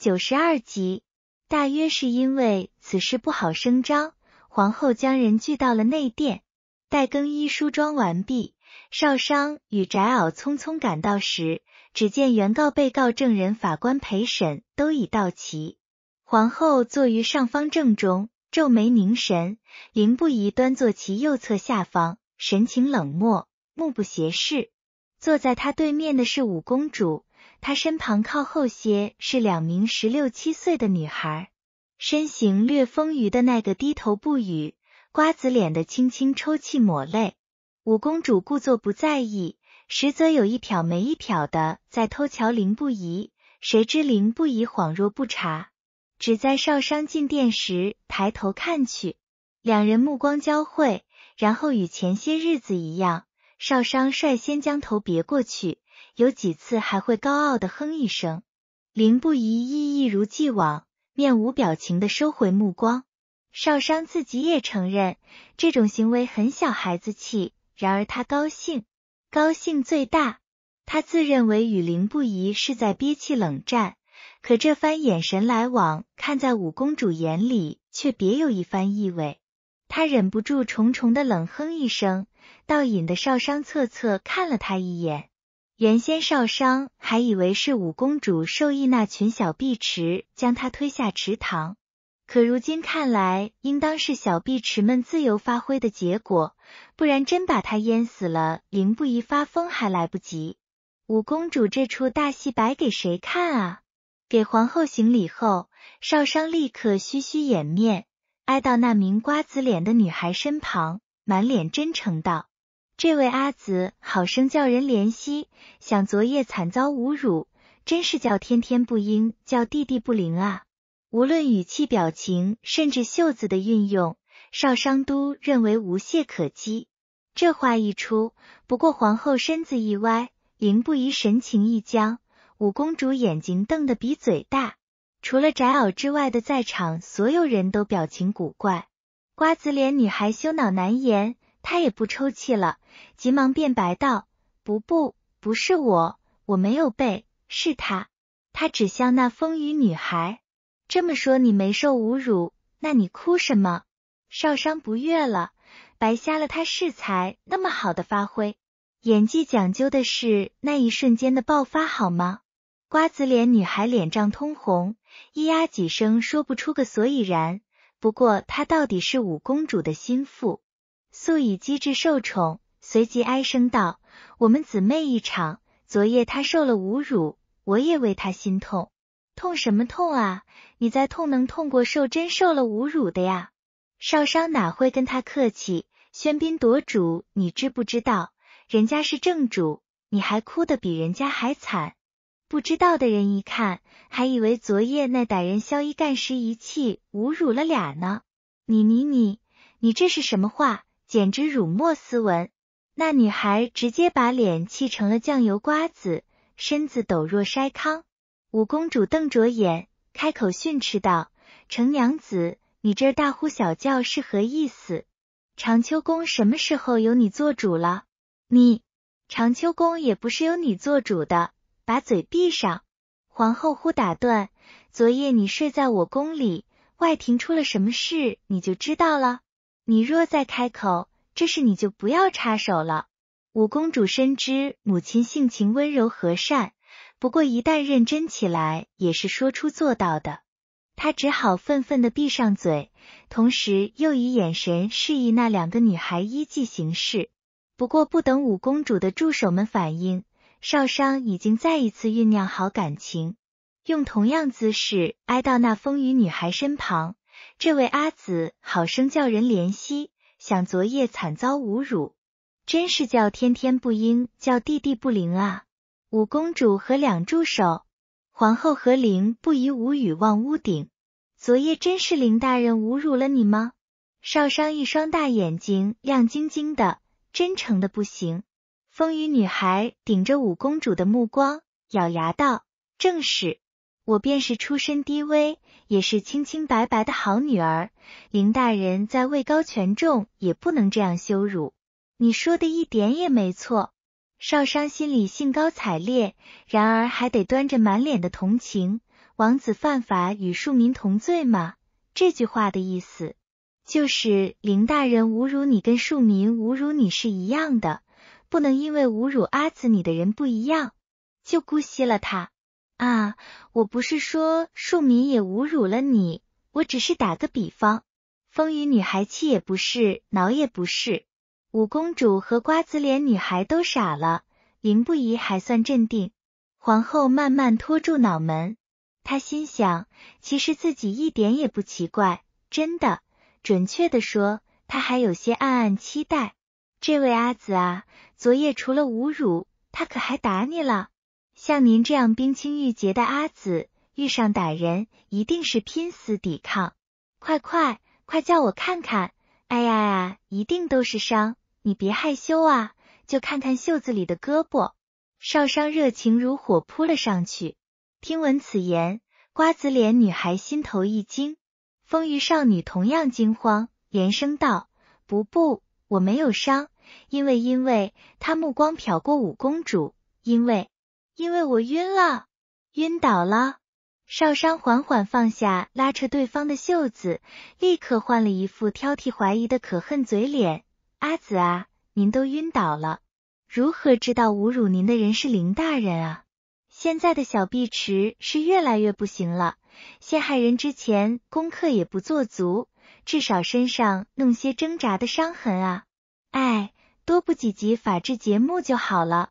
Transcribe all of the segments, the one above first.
九十二集，大约是因为此事不好声张，皇后将人聚到了内殿。待更衣梳妆完毕，少商与翟敖匆匆赶到时，只见原告、被告、证人、法官、陪审都已到齐。皇后坐于上方正中，皱眉凝神；林不疑端坐其右侧下方，神情冷漠，目不斜视。坐在他对面的是五公主。他身旁靠后些是两名十六七岁的女孩，身形略丰腴的那个低头不语，瓜子脸的轻轻抽泣抹泪。五公主故作不在意，实则有一瞟没一瞟的在偷瞧林不疑。谁知林不疑恍若不察，只在少商进殿时抬头看去，两人目光交汇，然后与前些日子一样，少商率先将头别过去。有几次还会高傲的哼一声，林不疑亦一如既往，面无表情的收回目光。少商自己也承认这种行为很小孩子气，然而他高兴，高兴最大。他自认为与林不疑是在憋气冷战，可这番眼神来往，看在五公主眼里却别有一番意味。他忍不住重重的冷哼一声，倒引得少商侧侧看了他一眼。原先少商还以为是五公主授意那群小碧池将她推下池塘，可如今看来，应当是小碧池们自由发挥的结果，不然真把她淹死了，灵不疑发疯还来不及。五公主这出大戏摆给谁看啊？给皇后行礼后，少商立刻嘘嘘掩面，挨到那名瓜子脸的女孩身旁，满脸真诚道。这位阿紫好生叫人怜惜，想昨夜惨遭侮辱，真是叫天天不应，叫地地不灵啊！无论语气、表情，甚至袖子的运用，少商都认为无懈可击。这话一出，不过皇后身子一歪，凌不疑神情一僵，五公主眼睛瞪得比嘴大，除了翟敖之外的在场所有人都表情古怪，瓜子脸女孩羞恼难言。他也不抽泣了，急忙辩白道：“不不，不是我，我没有背，是他。”他指向那风雨女孩。这么说，你没受侮辱，那你哭什么？少商不悦了，白瞎了他恃才那么好的发挥。演技讲究的是那一瞬间的爆发，好吗？瓜子脸女孩脸涨通红，咿呀几声，说不出个所以然。不过她到底是五公主的心腹。素以机智受宠，随即哀声道：“我们姊妹一场，昨夜她受了侮辱，我也为她心痛。痛什么痛啊？你再痛能痛过受真受了侮辱的呀？”少商哪会跟他客气，喧宾夺主，你知不知道？人家是正主，你还哭的比人家还惨。不知道的人一看，还以为昨夜那歹人萧一干时一气侮辱了俩呢。你你你，你这是什么话？简直辱没斯文！那女孩直接把脸气成了酱油瓜子，身子抖若筛糠。五公主瞪着眼，开口训斥道：“程娘子，你这大呼小叫是何意思？长秋宫什么时候由你做主了？你长秋宫也不是由你做主的，把嘴闭上！”皇后忽打断：“昨夜你睡在我宫里，外廷出了什么事，你就知道了。”你若再开口，这事你就不要插手了。五公主深知母亲性情温柔和善，不过一旦认真起来，也是说出做到的。她只好愤愤地闭上嘴，同时又以眼神示意那两个女孩依计行事。不过不等五公主的助手们反应，少商已经再一次酝酿好感情，用同样姿势挨到那风雨女孩身旁。这位阿姊好生叫人怜惜，想昨夜惨遭侮辱，真是叫天天不应，叫地地不灵啊！五公主和两助手，皇后和灵不宜无语望屋顶。昨夜真是林大人侮辱了你吗？少商一双大眼睛亮晶晶的，真诚的不行。风雨女孩顶着五公主的目光，咬牙道：“正是。”我便是出身低微，也是清清白白的好女儿。林大人在位高权重，也不能这样羞辱。你说的一点也没错。少商心里兴高采烈，然而还得端着满脸的同情。王子犯法与庶民同罪吗？这句话的意思就是，林大人侮辱你，跟庶民侮辱你是一样的，不能因为侮辱阿紫你的人不一样，就姑息了他。啊！我不是说庶民也侮辱了你，我只是打个比方。风雨女孩气也不是，恼也不是。五公主和瓜子脸女孩都傻了，林不疑还算镇定。皇后慢慢拖住脑门，她心想，其实自己一点也不奇怪，真的。准确的说，她还有些暗暗期待。这位阿紫啊，昨夜除了侮辱，她可还打你了。像您这样冰清玉洁的阿紫，遇上歹人一定是拼死抵抗。快快快，叫我看看！哎呀呀，一定都是伤，你别害羞啊，就看看袖子里的胳膊。少商热情如火扑了上去。听闻此言，瓜子脸女孩心头一惊，风腴少女同样惊慌，连声道：“不不，我没有伤，因为因为……”她目光瞟过五公主，因为。因为我晕了，晕倒了。邵商缓缓放下拉扯对方的袖子，立刻换了一副挑剔怀疑的可恨嘴脸。阿紫啊，您都晕倒了，如何知道侮辱您的人是林大人啊？现在的小碧池是越来越不行了，陷害人之前功课也不做足，至少身上弄些挣扎的伤痕啊！哎，多补几集法制节目就好了。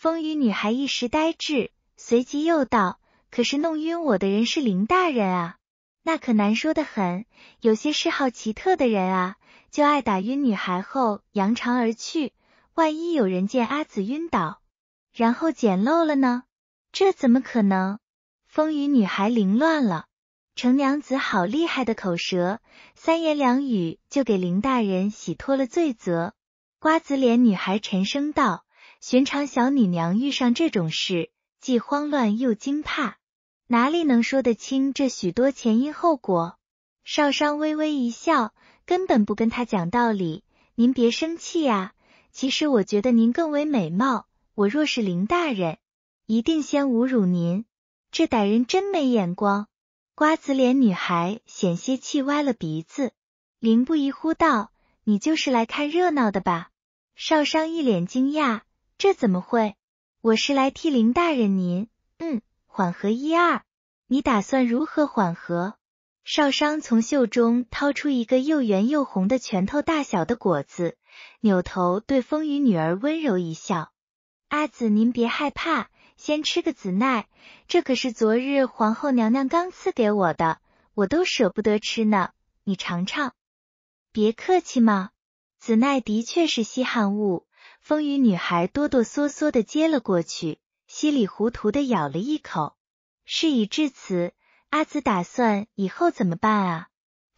风雨女孩一时呆滞，随即又道：“可是弄晕我的人是林大人啊，那可难说的很。有些嗜好奇特的人啊，就爱打晕女孩后扬长而去。万一有人见阿紫晕倒，然后捡漏了呢？这怎么可能？”风雨女孩凌乱了。程娘子好厉害的口舌，三言两语就给林大人洗脱了罪责。瓜子脸女孩沉声道。寻常小女娘遇上这种事，既慌乱又惊怕，哪里能说得清这许多前因后果？少商微微一笑，根本不跟她讲道理。您别生气呀，其实我觉得您更为美貌。我若是林大人，一定先侮辱您。这歹人真没眼光！瓜子脸女孩险些气歪了鼻子。林不疑呼道：“你就是来看热闹的吧？”少商一脸惊讶。这怎么会？我是来替林大人您，嗯，缓和一二。你打算如何缓和？少商从袖中掏出一个又圆又红的拳头大小的果子，扭头对风雨女儿温柔一笑：“阿紫，您别害怕，先吃个子奈。这可是昨日皇后娘娘刚赐给我的，我都舍不得吃呢。你尝尝，别客气嘛。子奈的确是稀罕物。”风雨女孩哆哆嗦嗦的接了过去，稀里糊涂的咬了一口。事已至此，阿紫打算以后怎么办啊？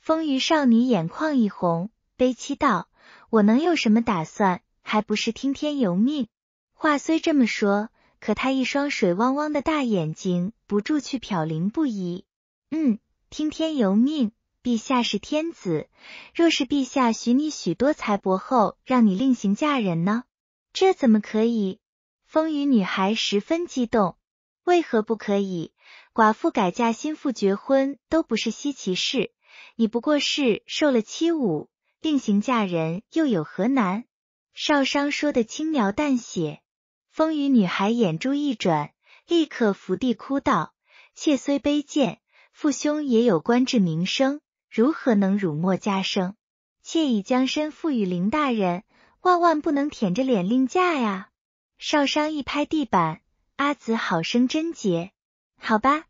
风雨少女眼眶一红，悲戚道：“我能有什么打算？还不是听天由命。”话虽这么说，可她一双水汪汪的大眼睛不住去瞟灵不疑。嗯，听天由命。陛下是天子，若是陛下许你许多财帛后，让你另行嫁人呢？这怎么可以？风雨女孩十分激动。为何不可以？寡妇改嫁，新妇绝婚，都不是稀奇事。你不过是受了欺侮，另行嫁人又有何难？少商说的轻描淡写。风雨女孩眼珠一转，立刻伏地哭道：“妾虽卑贱，父兄也有官至名声，如何能辱没家声？妾已将身赋予林大人。”万万不能舔着脸令嫁呀！少商一拍地板：“阿紫，好生贞洁，好吧。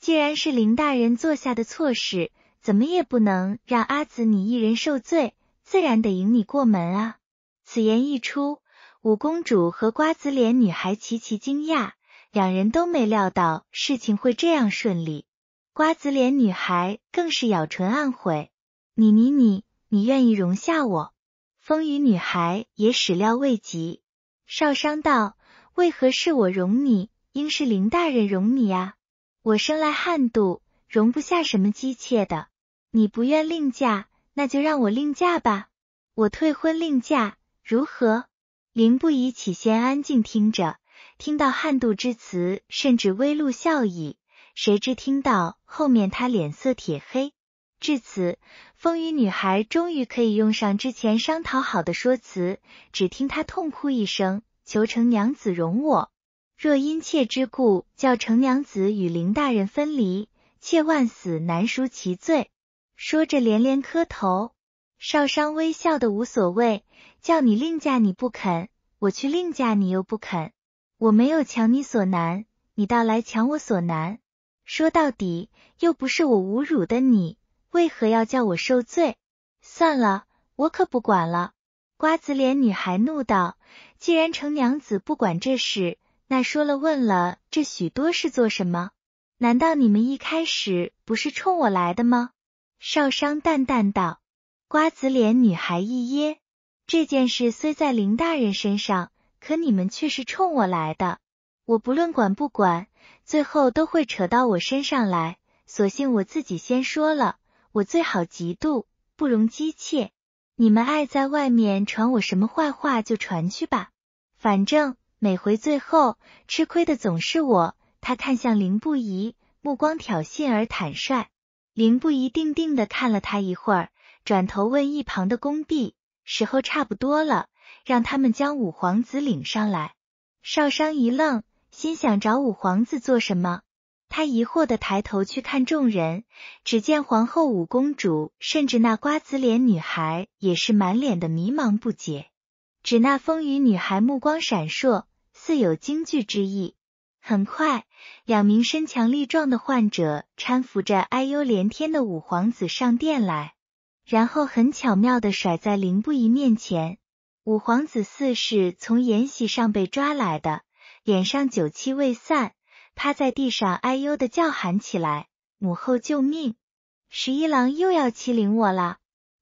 既然是林大人做下的错事，怎么也不能让阿紫你一人受罪，自然得迎你过门啊！”此言一出，五公主和瓜子脸女孩齐齐惊讶，两人都没料到事情会这样顺利。瓜子脸女孩更是咬唇暗悔：“你你你你愿意容下我？”风雨女孩也始料未及，少商道：“为何是我容你？应是林大人容你呀！我生来汉妒，容不下什么姬妾的。你不愿另嫁，那就让我另嫁吧。我退婚另嫁，如何？”林不疑起先安静听着，听到汉妒之词，甚至微露笑意。谁知听到后面，他脸色铁黑。至此，风雨女孩终于可以用上之前商讨好的说辞。只听她痛哭一声，求程娘子容我。若因妾之故，叫程娘子与林大人分离，妾万死难赎其罪。说着连连磕头。少商微笑的无所谓：“叫你另嫁你不肯，我去另嫁你又不肯。我没有强你所难，你倒来强我所难。说到底，又不是我侮辱的你。”为何要叫我受罪？算了，我可不管了。瓜子脸女孩怒道：“既然程娘子不管这事，那说了问了这许多是做什么？难道你们一开始不是冲我来的吗？”少商淡淡道。瓜子脸女孩一噎：“这件事虽在林大人身上，可你们却是冲我来的。我不论管不管，最后都会扯到我身上来。索性我自己先说了。”我最好嫉妒，不容机切。你们爱在外面传我什么坏话就传去吧，反正每回最后吃亏的总是我。他看向林不疑，目光挑衅而坦率。林不疑定定的看了他一会儿，转头问一旁的宫婢：“时候差不多了，让他们将五皇子领上来。”少商一愣，心想找五皇子做什么？他疑惑的抬头去看众人，只见皇后、五公主，甚至那瓜子脸女孩也是满脸的迷茫不解，只那风雨女孩目光闪烁，似有惊惧之意。很快，两名身强力壮的患者搀扶着哀忧连天的五皇子上殿来，然后很巧妙的甩在凌不疑面前。五皇子似是从筵席上被抓来的，脸上酒气未散。趴在地上，哎呦的叫喊起来：“母后救命！十一郎又要欺凌我了！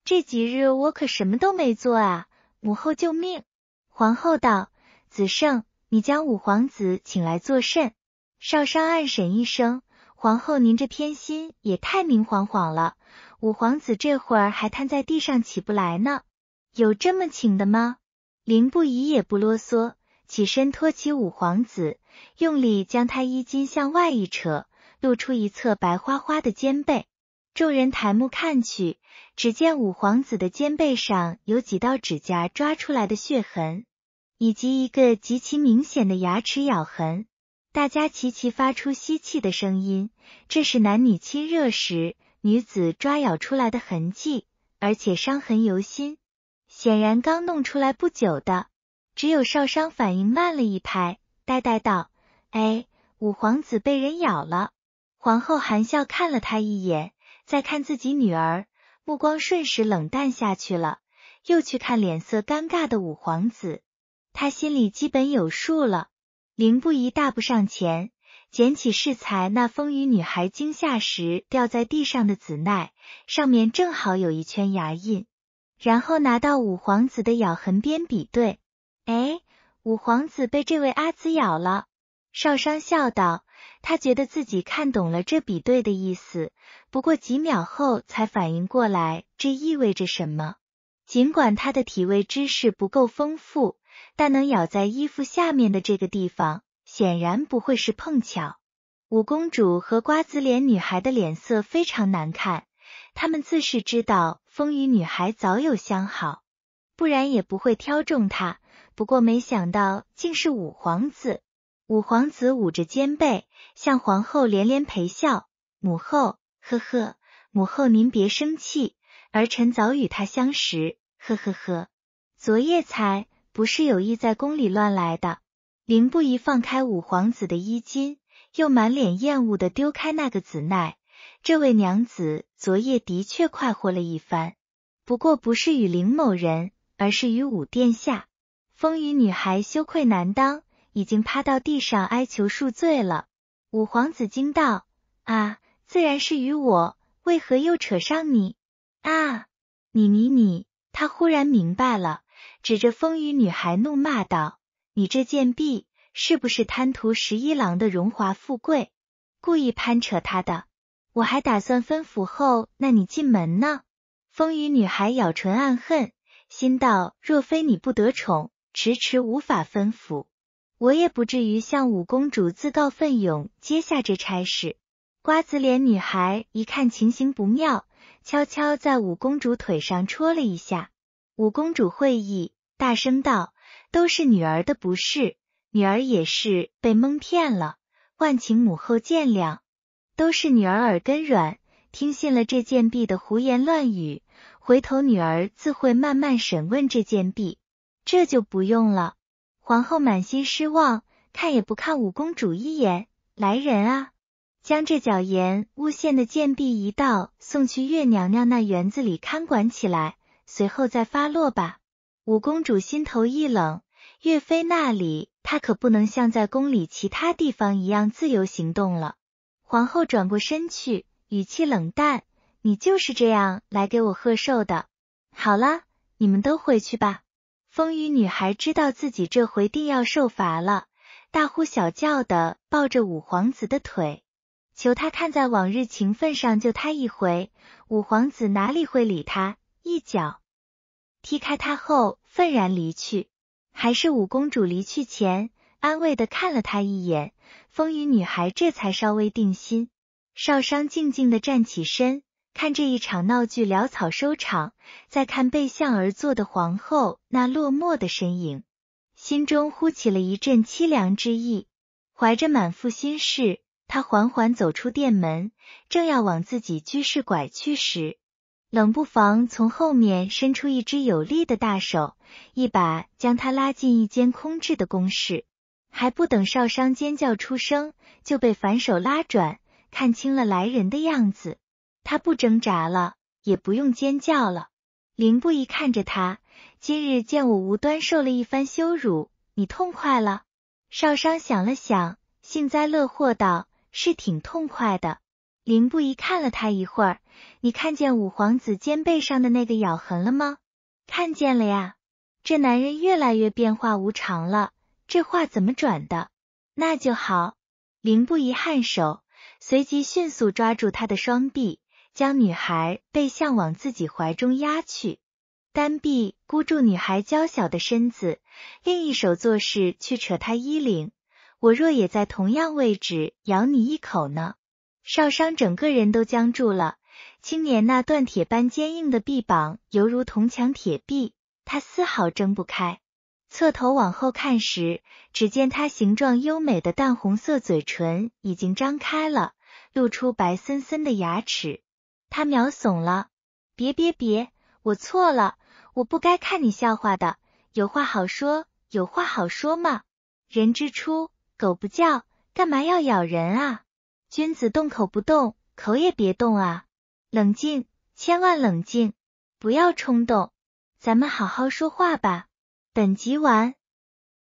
这几日我可什么都没做啊！母后救命！”皇后道：“子圣，你将五皇子请来作甚？”少商暗审一声：“皇后您这偏心也太明晃晃了！五皇子这会儿还瘫在地上起不来呢，有这么请的吗？”林不疑也不啰嗦，起身托起五皇子。用力将他衣襟向外一扯，露出一侧白花花的肩背。众人抬目看去，只见五皇子的肩背上有几道指甲抓出来的血痕，以及一个极其明显的牙齿咬痕。大家齐齐发出吸气的声音。这是男女亲热时女子抓咬出来的痕迹，而且伤痕犹新，显然刚弄出来不久的。只有少商反应慢了一拍。呆呆道：“哎，五皇子被人咬了。”皇后含笑看了他一眼，再看自己女儿，目光瞬时冷淡下去了，又去看脸色尴尬的五皇子。他心里基本有数了。凌不疑大步上前，捡起适才那风雨女孩惊吓时掉在地上的紫奈，上面正好有一圈牙印，然后拿到五皇子的咬痕边比对。哎。五皇子被这位阿紫咬了，少商笑道：“他觉得自己看懂了这比对的意思，不过几秒后才反应过来这意味着什么。尽管他的体位知识不够丰富，但能咬在衣服下面的这个地方，显然不会是碰巧。”五公主和瓜子脸女孩的脸色非常难看，他们自是知道风雨女孩早有相好，不然也不会挑中她。不过没想到竟是五皇子。五皇子捂着肩背，向皇后连连陪笑：“母后，呵呵，母后您别生气，儿臣早与他相识，呵呵呵。昨夜才不是有意在宫里乱来的。”林不疑放开五皇子的衣襟，又满脸厌恶的丢开那个子奈。这位娘子昨夜的确快活了一番，不过不是与林某人，而是与五殿下。风雨女孩羞愧难当，已经趴到地上哀求恕罪了。五皇子惊道：“啊，自然是与我，为何又扯上你？”啊，你你你！他忽然明白了，指着风雨女孩怒骂道：“你这贱婢，是不是贪图十一郎的荣华富贵，故意攀扯他的？我还打算吩咐后那你进门呢。”风雨女孩咬唇暗恨，心道：“若非你不得宠。”迟迟无法吩咐，我也不至于向五公主自告奋勇接下这差事。瓜子脸女孩一看情形不妙，悄悄在五公主腿上戳了一下。五公主会意，大声道：“都是女儿的不是，女儿也是被蒙骗了，万请母后见谅。都是女儿耳根软，听信了这贱婢的胡言乱语。回头女儿自会慢慢审问这贱婢。”这就不用了。皇后满心失望，看也不看五公主一眼。来人啊，将这角岩诬陷的贱婢一道送去月娘娘那园子里看管起来，随后再发落吧。五公主心头一冷，岳飞那里她可不能像在宫里其他地方一样自由行动了。皇后转过身去，语气冷淡：“你就是这样来给我贺寿的。好了，你们都回去吧。”风雨女孩知道自己这回定要受罚了，大呼小叫的抱着五皇子的腿，求他看在往日情分上救他一回。五皇子哪里会理他，一脚踢开他后愤然离去。还是五公主离去前，安慰的看了他一眼，风雨女孩这才稍微定心。少商静静的站起身。看这一场闹剧潦草收场，再看背向而坐的皇后那落寞的身影，心中忽起了一阵凄凉之意。怀着满腹心事，他缓缓走出殿门，正要往自己居室拐去时，冷不防从后面伸出一只有力的大手，一把将他拉进一间空置的宫室。还不等少商尖叫出声，就被反手拉转，看清了来人的样子。他不挣扎了，也不用尖叫了。林不一看着他，今日见我无端受了一番羞辱，你痛快了？少商想了想，幸灾乐祸道：“是挺痛快的。”林不一看了他一会儿，你看见五皇子肩背上的那个咬痕了吗？看见了呀。这男人越来越变化无常了，这话怎么转的？那就好。林不一颔首，随即迅速抓住他的双臂。将女孩背向往自己怀中压去，单臂箍住女孩娇小的身子，另一手做事去扯她衣领。我若也在同样位置咬你一口呢？少商整个人都僵住了。青年那断铁般坚硬的臂膀犹如铜墙铁壁，他丝毫睁不开。侧头往后看时，只见他形状优美的淡红色嘴唇已经张开了，露出白森森的牙齿。他秒怂了！别别别，我错了，我不该看你笑话的。有话好说，有话好说嘛。人之初，狗不叫，干嘛要咬人啊？君子动口不动，口也别动啊！冷静，千万冷静，不要冲动，咱们好好说话吧。本集完。